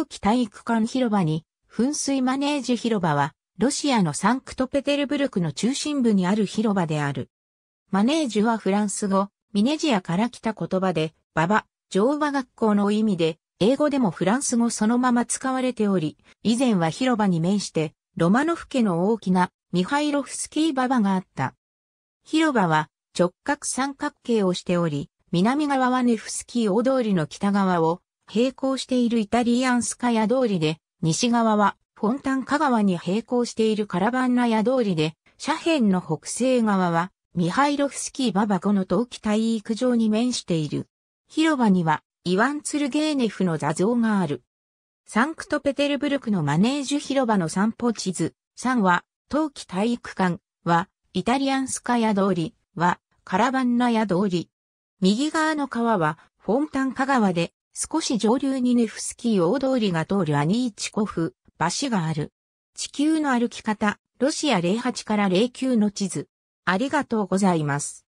冬季体育館広場に、噴水マネージ広場は、ロシアのサンクトペテルブルクの中心部にある広場である。マネージュはフランス語、ミネジアから来た言葉で、馬場、乗馬学校の意味で、英語でもフランス語そのまま使われており、以前は広場に面して、ロマノフ家の大きなミハイロフスキー馬場があった。広場は直角三角形をしており、南側はネフスキー大通りの北側を、並行しているイタリアンスカヤ通りで、西側はフォンタンカ川に並行しているカラバンナヤ通りで、斜辺の北西側はミハイロフスキーババコの冬季体育場に面している。広場にはイワン・ツルゲーネフの座像がある。サンクトペテルブルクのマネージュ広場の散歩地図、3は、冬季体育館は、イタリアンスカヤ通りは、カラバンナヤ通り。右側の川は、フォンタンカ川で、少し上流にネフスキー大通りが通るアニーチコフ、橋がある。地球の歩き方、ロシア08から09の地図。ありがとうございます。